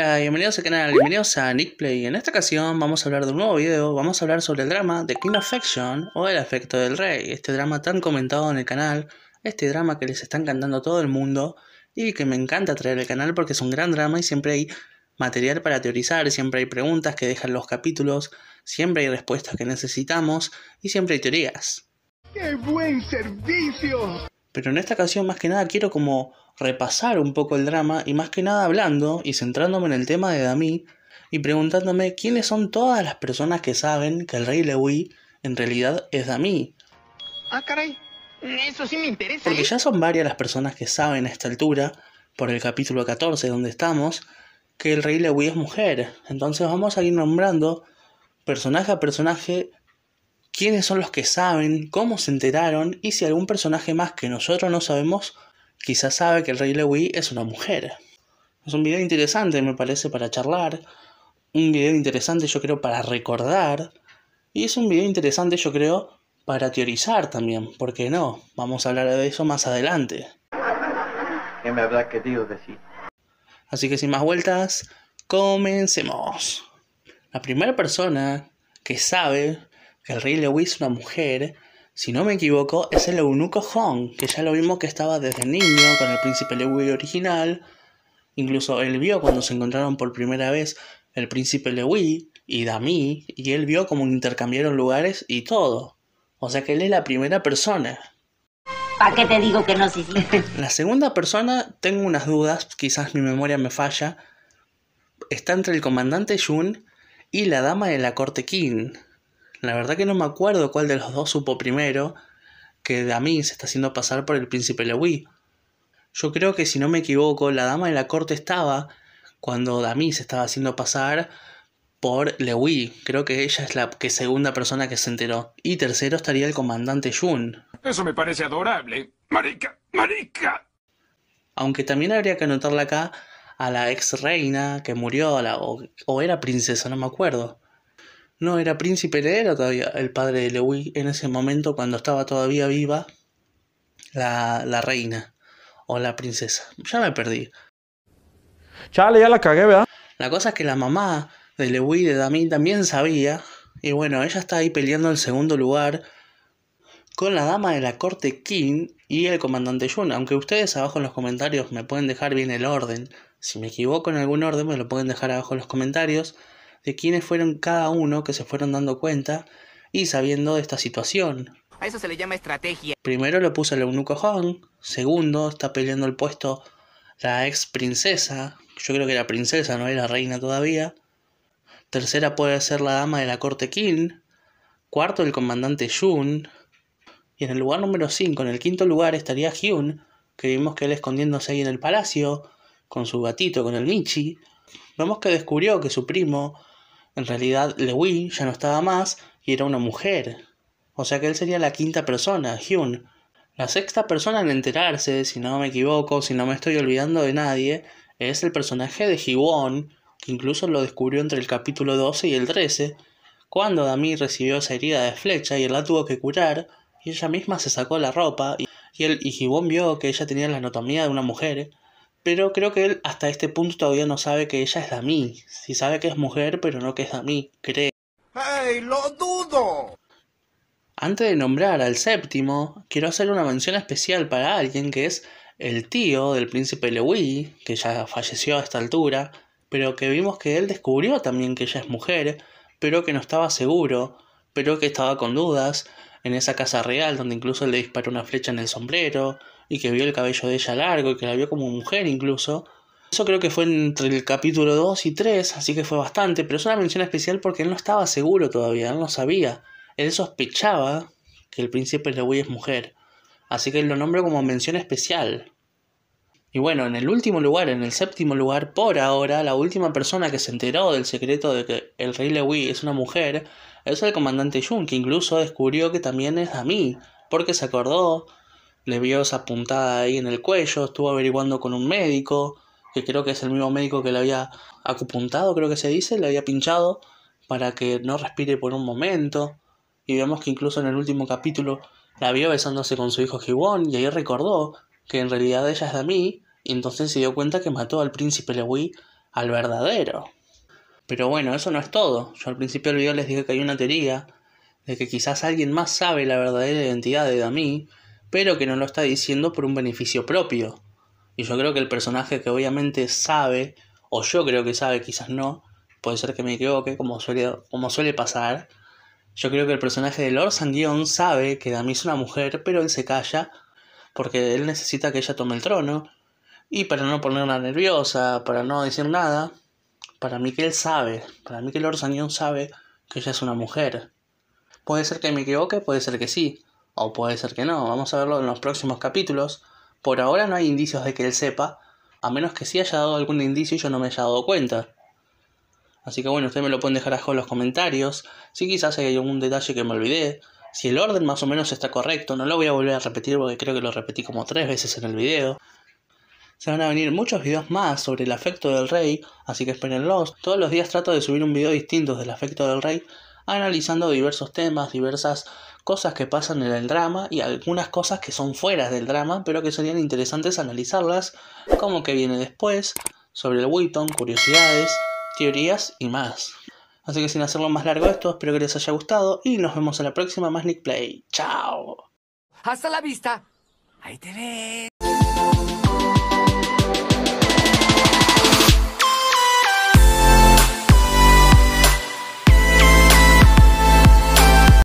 Hola, bienvenidos al canal, bienvenidos a Nick Play. En esta ocasión vamos a hablar de un nuevo video, vamos a hablar sobre el drama de King of Faction o El Afecto del Rey, este drama tan comentado en el canal, este drama que les están cantando todo el mundo y que me encanta traer al canal porque es un gran drama y siempre hay material para teorizar, siempre hay preguntas que dejan los capítulos, siempre hay respuestas que necesitamos y siempre hay teorías. ¡Qué buen servicio! Pero en esta ocasión más que nada quiero como repasar un poco el drama y más que nada hablando y centrándome en el tema de Dami y preguntándome quiénes son todas las personas que saben que el rey Lewi en realidad es Dami. Ah, caray. Eso sí me interesa. Porque ¿eh? ya son varias las personas que saben a esta altura, por el capítulo 14 donde estamos, que el rey Lewi es mujer. Entonces vamos a ir nombrando personaje a personaje quiénes son los que saben, cómo se enteraron y si algún personaje más que nosotros no sabemos quizás sabe que el rey Lewy es una mujer. Es un video interesante me parece para charlar, un video interesante yo creo para recordar y es un video interesante yo creo para teorizar también, ¿por qué no? Vamos a hablar de eso más adelante. ¿Qué me habrá querido decir? Así que sin más vueltas, comencemos. La primera persona que sabe el rey Lewis, una mujer, si no me equivoco, es el eunuco Hong, que ya lo vimos que estaba desde niño con el príncipe Lewis original. Incluso él vio cuando se encontraron por primera vez el príncipe Lewis y Dami, y él vio cómo intercambiaron lugares y todo. O sea que él es la primera persona. ¿Para qué te digo que no, se La segunda persona, tengo unas dudas, quizás mi memoria me falla. Está entre el comandante yun y la dama de la corte King. La verdad que no me acuerdo cuál de los dos supo primero que Dami se está haciendo pasar por el príncipe Lewi. Yo creo que si no me equivoco, la dama de la corte estaba cuando Dami se estaba haciendo pasar por Lewi. Creo que ella es la que segunda persona que se enteró. Y tercero estaría el comandante Jun. Eso me parece adorable. Marica, marica. Aunque también habría que anotarle acá a la ex reina que murió, la, o era princesa, no me acuerdo. No, era príncipe, era todavía el padre de Lewi en ese momento cuando estaba todavía viva la, la reina o la princesa. Ya me perdí. Chale, ya la cagué, ¿verdad? La cosa es que la mamá de Lewi de Damín también sabía. Y bueno, ella está ahí peleando el segundo lugar con la dama de la corte King y el comandante Jun. Aunque ustedes abajo en los comentarios me pueden dejar bien el orden. Si me equivoco en algún orden, me lo pueden dejar abajo en los comentarios de quiénes fueron cada uno que se fueron dando cuenta y sabiendo de esta situación. A eso se le llama estrategia. Primero lo puso el eunuco Hong, segundo está peleando el puesto la ex princesa, yo creo que era princesa, no era reina todavía. Tercera puede ser la dama de la corte Qin, cuarto el comandante Yun, y en el lugar número 5, en el quinto lugar, estaría Hyun, que vimos que él escondiéndose ahí en el palacio, con su gatito, con el Michi, Vemos que descubrió que su primo, en realidad Lewin, ya no estaba más y era una mujer. O sea que él sería la quinta persona, Hyun. La sexta persona en enterarse, si no me equivoco, si no me estoy olvidando de nadie, es el personaje de Hiwon, que incluso lo descubrió entre el capítulo 12 y el 13, cuando Dami recibió esa herida de flecha y él la tuvo que curar, y ella misma se sacó la ropa, y, él y vio que ella tenía la anatomía de una mujer, pero creo que él hasta este punto todavía no sabe que ella es Dami. Si sabe que es mujer, pero no que es Dami, cree. ¡Hey, lo dudo! Antes de nombrar al séptimo, quiero hacer una mención especial para alguien que es el tío del príncipe Lewis, que ya falleció a esta altura, pero que vimos que él descubrió también que ella es mujer, pero que no estaba seguro, pero que estaba con dudas, en esa casa real donde incluso le disparó una flecha en el sombrero, y que vio el cabello de ella largo y que la vio como mujer incluso. Eso creo que fue entre el capítulo 2 y 3, así que fue bastante, pero es una mención especial porque él no estaba seguro todavía, él no sabía. Él sospechaba que el príncipe Lewi es mujer, así que él lo nombra como mención especial. Y bueno, en el último lugar, en el séptimo lugar, por ahora, la última persona que se enteró del secreto de que el rey Lewi es una mujer es el comandante Jung... que incluso descubrió que también es a mí, porque se acordó le vio esa puntada ahí en el cuello, estuvo averiguando con un médico, que creo que es el mismo médico que le había acupuntado, creo que se dice, le había pinchado para que no respire por un momento. Y vemos que incluso en el último capítulo la vio besándose con su hijo Gibón, y ahí recordó que en realidad ella es Dami y entonces se dio cuenta que mató al príncipe Lewi al verdadero. Pero bueno, eso no es todo. Yo al principio del video les dije que hay una teoría de que quizás alguien más sabe la verdadera identidad de Dami pero que no lo está diciendo por un beneficio propio. Y yo creo que el personaje que obviamente sabe, o yo creo que sabe, quizás no, puede ser que me equivoque, como suele, como suele pasar, yo creo que el personaje de Lord Sanguion sabe que Dami es una mujer, pero él se calla porque él necesita que ella tome el trono. Y para no ponerla nerviosa, para no decir nada, para mí que él sabe, para mí que Lord Sanguion sabe que ella es una mujer. Puede ser que me equivoque, puede ser que sí, o puede ser que no, vamos a verlo en los próximos capítulos. Por ahora no hay indicios de que él sepa, a menos que sí haya dado algún indicio y yo no me haya dado cuenta. Así que bueno, ustedes me lo pueden dejar abajo en los comentarios, si quizás hay algún detalle que me olvidé, si el orden más o menos está correcto, no lo voy a volver a repetir porque creo que lo repetí como tres veces en el video. Se van a venir muchos videos más sobre el afecto del rey, así que espérenlos. Todos los días trato de subir un video distinto del afecto del rey analizando diversos temas, diversas cosas que pasan en el drama y algunas cosas que son fuera del drama, pero que serían interesantes analizarlas, como que viene después, sobre el Wilton, curiosidades, teorías y más. Así que sin hacerlo más largo esto, espero que les haya gustado y nos vemos en la próxima más Nick Play. ¡Chao! ¡Hasta la vista! ¡Ahí te